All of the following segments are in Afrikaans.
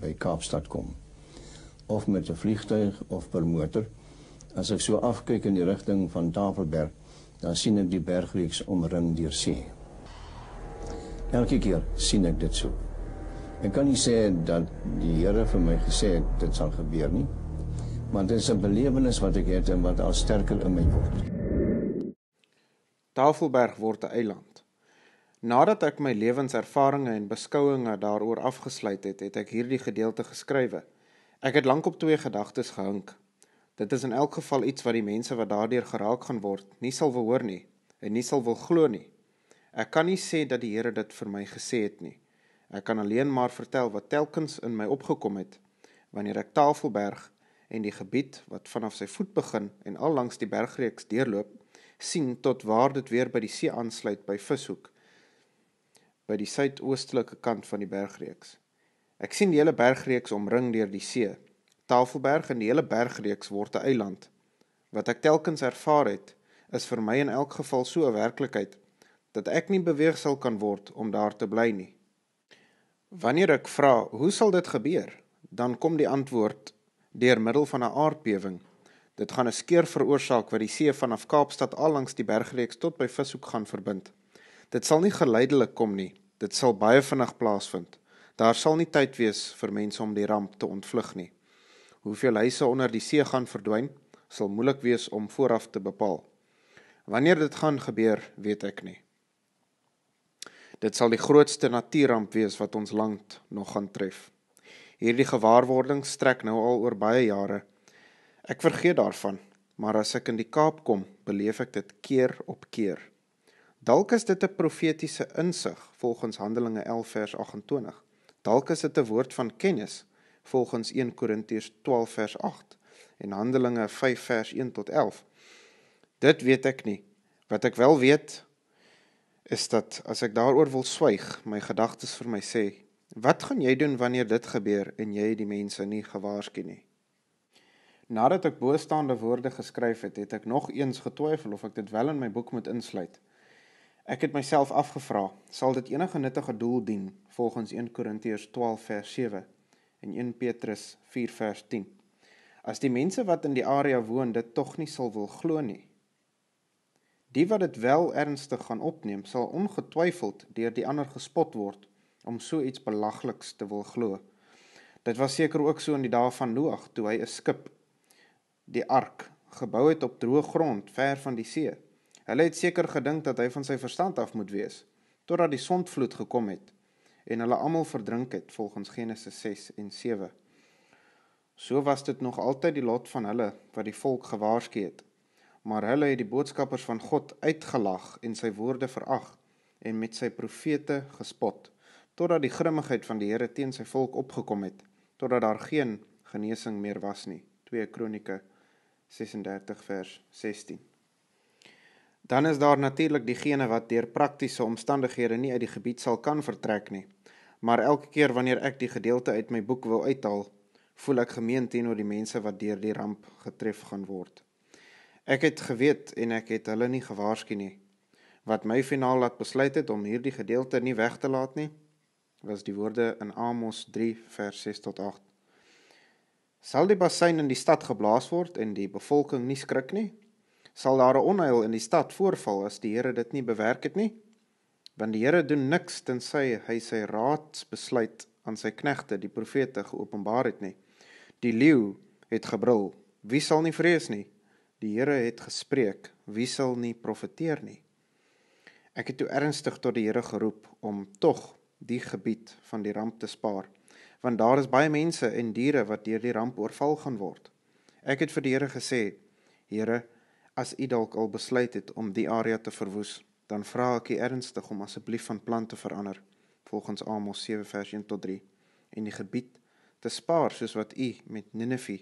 by Kaapstad kom. Of met 'n vliegtuig of per motor. As ek so afkyk in die rigting van Tafelberg, dan sien ek die bergreeks omring deur see. Elke keer sien ek dit so. Ek kan nie sê dat die Here vir my gesê het dit sal gebeur nie, want dit is 'n belewenis wat ek het en wat al sterker in my word. Tafelberg word 'n eiland. Nadat ek my lewenservarings en beskouinge daaroor afgesluit het, het ek hierdie gedeelte geskrywe. Ek het lank op twee gedagtes gehink. Dit is in elk geval iets wat die mense wat daardeur geraak gaan word, nie sal wil hoor nie en nie sal wil glo nie. Ek kan nie sê dat die Here dit vir my gesê het nie. Ek kan alleen maar vertel wat telkens in my opgekom het wanneer ek Tafelberg en die gebied wat vanaf sy voet begin en al langs die bergreeks deurloop, sien tot waar dit weer by die see aansluit by Vishoek by die suidoostelike kant van die bergreeks. Ek sien die hele bergreeks omring deur die see. Tafelberg en die hele bergreeks word 'n eiland. Wat ek telkens ervaar het, is vir my in elk geval so 'n werklikheid dat ek nie beweeg sal kan word om daar te bly nie. Wanneer ek vra, hoe sal dit gebeur? Dan kom die antwoord deur middel van 'n aardbewing. Dit gaan 'n skeur veroorsaak wat die see vanaf Kaapstad al langs die bergreeks tot by Vishoek gaan verbind. Dit sal nie geleidelik kom nie, Dit sal baie vinnig plaasvind. Daar sal nie tyd wees vir mense om die ramp te ontvlug nie. Hoeveel huise onder die see gaan verdwyn, sal moeilik wees om vooraf te bepaal. Wanneer dit gaan gebeur, weet ek nie. Dit sal die grootste natuurramp wees wat ons land nog gaan tref. Hierdie gewaarwording strek nou al oor baie jare. Ek vergeet daarvan, maar as ek in die Kaap kom, beleef ek dit keer op keer. Dalk is dit 'n profetiese insig volgens Handelinge 11 vers 28. Dalk is dit 'n woord van kennis volgens 1 Korintiërs 12 vers 8 en Handelinge 5 vers 1 tot 11. Dit weet ek nie. Wat ek wel weet is dat as ek daaroor wil swyg, my gedagtes vir my sê, wat gaan jy doen wanneer dit gebeur en jy die mense nie gewaarsku nie? Nadat ek boestaande woorde geskryf het, het ek nog eens getwyfel of ek dit wel in my boek moet insluit. Ek het myself afgevra, sal dit enige nuttige doel dien volgens 1 Korintiërs 12 vers 7 en 1 Petrus 4 vers 10. As die mense wat in die area woon dit tog nie sal wil glo nie. Die wat dit wel ernstig gaan opneem, sal ongetwyfeld deur die ander gespot word om so iets belagliks te wil glo. Dit was seker ook so in die dae van Noag toe hy 'n skip, die ark, gebou het op droë grond ver van die see Hulle het seker gedink dat hy van sy verstand af moet wees totdat die sondvloed gekom het en hulle almal verdrink het volgens Genesis 6 en 7. So was dit nog altyd die lot van hulle wat die volk gewaarsku het. Maar hulle het die boodskappers van God uitgelag en sy woorde verag en met sy profete gespot totdat die grimmigheid van die Here teen sy volk opgekom het totdat daar geen genesing meer was nie. 2 Kronieke 36 vers 16 dan is daar natuurlik diegene wat deur praktiese omstandighede nie uit die gebied sal kan vertrek nie. Maar elke keer wanneer ek die gedeelte uit my boek wil uithaal, voel ek gemeen teenoor die mense wat deur die ramp getref gaan word. Ek het geweet en ek het hulle nie gewaarsku nie. Wat my finaal laat besluit het om hierdie gedeelte nie weg te laat nie, was die woorde in Amos 3 vers 6 tot 8. Sal die bassein in die stad geblaas word en die bevolking nie skrik nie, sal daar 'n onheil in die stad voorval as die Here dit nie bewerk het nie? Want die Here doen niks tensy hy sy raad besluit aan sy knegte die profete geopenbaar het nie. Die leeu het gebrul, wie sal nie vrees nie? Die Here het gespreek, wie sal nie profeteer nie? Ek het toe ernstig tot die Here geroep om tog die gebied van die ramp te spaar, want daar is baie mense en diere wat deur die ramp oorval gaan word. Ek het vir die Here gesê: Here, As u dalk al besluit het om die area te verwoes, dan vra ek u ernstig om asseblief van plan te verander volgens Amos 7 vers 1 tot 3 en die gebied te spaar soos wat u met Nineve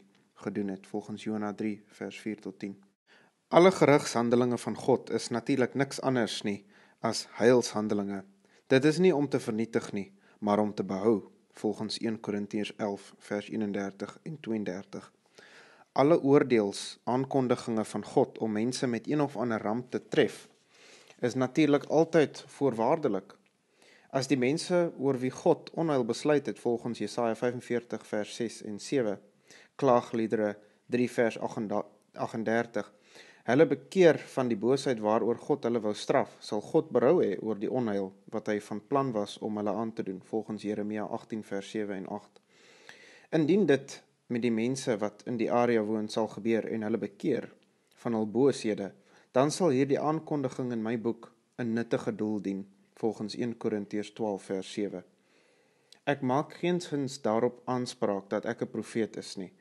gedoen het volgens Jona 3 vers 4 tot 10. Alle gerigshandelinge van God is natuurlik niks anders nie as heilshandelinge. Dit is nie om te vernietig nie, maar om te behou volgens 1 Korintiërs 11 vers 31 en 32 alle oordeels aankondigings van God om mense met een of ander ramp te tref is natuurlik altyd voorwaardelik. As die mense oor wie God onheil besluit het volgens Jesaja 45 vers 6 en 7, klaagliedere 3 vers 38, hulle bekeer van die boosheid waaroor God hulle wou straf, sal God berou hê oor die onheil wat hy van plan was om hulle aan te doen volgens Jeremia 18 vers 7 en 8. Indien dit met die mense wat in die area woon sal gebeur en hulle bekeer van hul boosheid, dan sal hierdie aankondiging in my boek 'n nuttige doel dien, volgens 1 Korintiërs 12 vers 7. Ek maak geen sins daarop aanspraak dat ek 'n profeet is nie,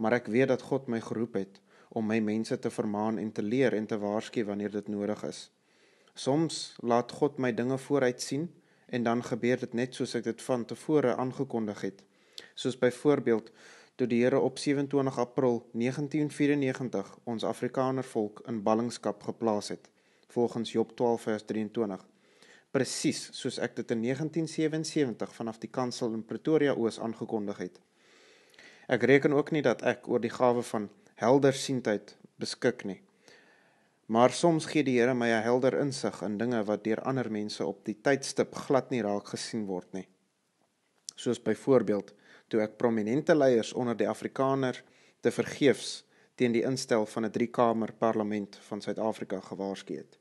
maar ek weet dat God my geroep het om my mense te vermaan en te leer en te waarsku wanneer dit nodig is. Soms laat God my dinge vooruit sien en dan gebeur dit net soos ek dit van tevore aangekondig het. Soos byvoorbeeld toe die Here op 27 April 1994 ons Afrikaner volk in ballingskap geplaas het, volgens Job 12 vers 23. Presies soos ek dit in 1977 vanaf die kansel in Pretoria oos aangekondig het. Ek reken ook nie dat ek oor die gawe van helder sienheid beskik nie. Maar soms gee die Here my 'n helder insig in dinge wat deur ander mense op die tydstip glad nie raak gesien word nie. Soos byvoorbeeld toe ek prominente leiers onder die Afrikaner te vergeefs teen die instel van 'n driekamer parlement van Suid-Afrika gewaarsku het.